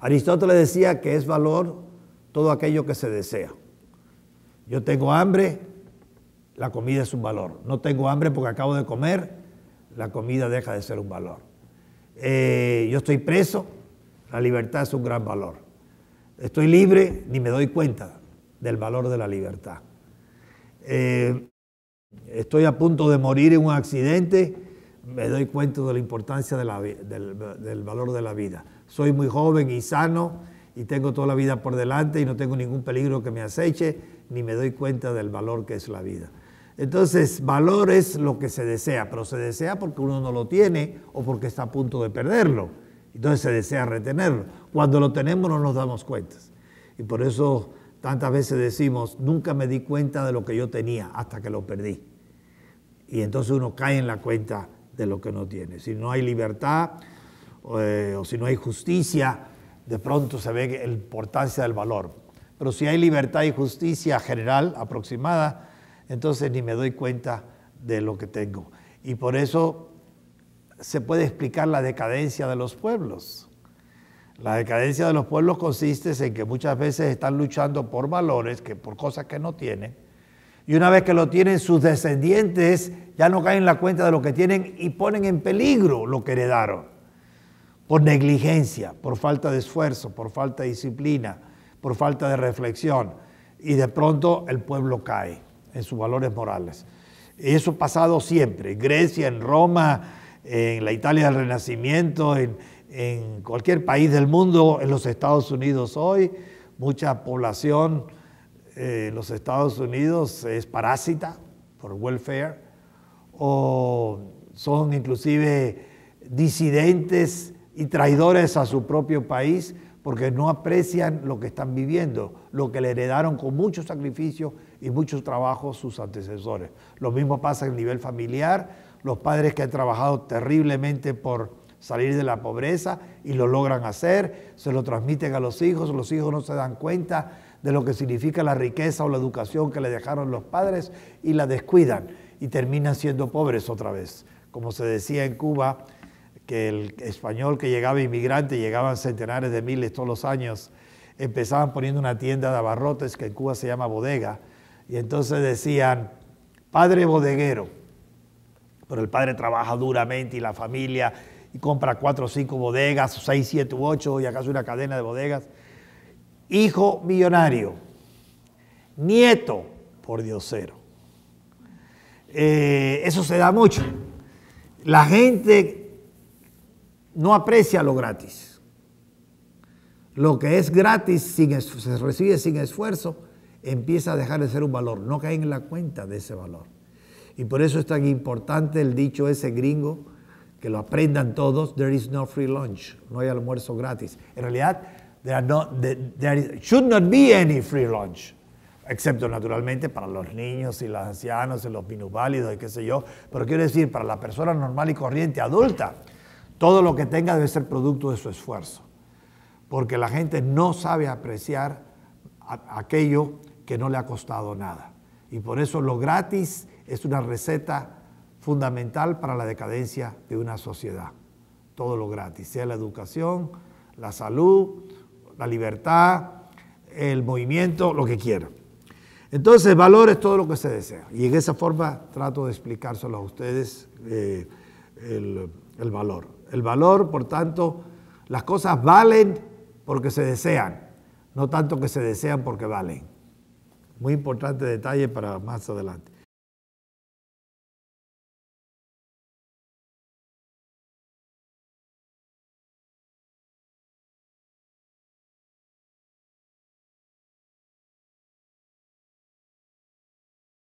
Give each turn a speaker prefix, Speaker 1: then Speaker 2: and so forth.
Speaker 1: Aristóteles decía que es valor todo aquello que se desea. Yo tengo hambre, la comida es un valor. No tengo hambre porque acabo de comer, la comida deja de ser un valor. Eh, yo estoy preso, la libertad es un gran valor. Estoy libre, ni me doy cuenta del valor de la libertad. Eh, estoy a punto de morir en un accidente me doy cuenta de la importancia del, del, valor de la vida. Soy muy joven y sano y tengo toda la vida por delante y no tengo ningún peligro que me aceche, ni me doy cuenta del valor que es la vida. Entonces, valor es lo que se desea, pero se desea porque uno no lo tiene o porque está a punto de perderlo. Entonces se desea retenerlo. Cuando lo tenemos no nos damos cuenta. Y por eso tantas veces decimos, nunca me di cuenta de lo que yo tenía hasta que lo perdí. Y entonces uno cae en la cuenta de lo que no tiene. Si no hay libertad eh, o si no hay justicia, de pronto se ve la importancia del valor. Pero si hay libertad y justicia general, aproximada, entonces ni me doy cuenta de lo que tengo. Y por eso se puede explicar la decadencia de los pueblos. La decadencia de los pueblos consiste en que muchas veces están luchando por valores, que por cosas que no tienen, y una vez que lo tienen, sus descendientes ya no caen en la cuenta de lo que tienen y ponen en peligro lo que heredaron. Por negligencia, por falta de esfuerzo, por falta de disciplina, por falta de reflexión. Y de pronto el pueblo cae en sus valores morales. Eso ha pasado siempre. En Grecia, en Roma, en la Italia del Renacimiento, en, cualquier país del mundo, en los Estados Unidos hoy, mucha población eh, en los Estados Unidos es parásita por welfare, o son inclusive disidentes y traidores a su propio país porque no aprecian lo que están viviendo, lo que le heredaron con mucho sacrificios y mucho trabajo sus antecesores. Lo mismo pasa en el nivel familiar, los padres que han trabajado terriblemente por salir de la pobreza y lo logran hacer, se lo transmiten a los hijos, los hijos no se dan cuenta de lo que significa la riqueza o la educación que le dejaron los padres y la descuidan y terminan siendo pobres otra vez. Como se decía en Cuba, que el español que llegaba inmigrante, llegaban centenares de miles todos los años, empezaban poniendo una tienda de abarrotes que en Cuba se llama bodega, y entonces decían, padre bodeguero, pero el padre trabaja duramente y la familia y compra cuatro o cinco bodegas, seis, siete u ocho, y acaso una cadena de bodegas. Hijo millonario, nieto por Dios, cero. Eh, eso se da mucho. La gente no aprecia lo gratis. Lo que es gratis, sin, se recibe sin esfuerzo, empieza a dejar de ser un valor, no cae en la cuenta de ese valor. Y por eso es tan importante el dicho ese gringo, que lo aprendan todos, there is no free lunch, no hay almuerzo gratis. En realidad, there should not be any free lunch excepto naturalmente para los niños y los ancianos y los minusválidos y qué sé yo, pero quiero decir, para la persona normal y corriente, adulta, todo lo que tenga debe ser producto de su esfuerzo, porque la gente no sabe apreciar aquello que no le ha costado nada. Y por eso lo gratis es una receta fundamental para la decadencia de una sociedad. Todo lo gratis, sea la educación, la salud, la libertad, el movimiento, lo que quiera. Entonces, valor es todo lo que se desea. Y en esa forma trato de explicárselo a ustedes eh, el valor. El valor, por tanto, las cosas valen porque se desean, no tanto que se desean porque valen. Muy importante detalle para más adelante.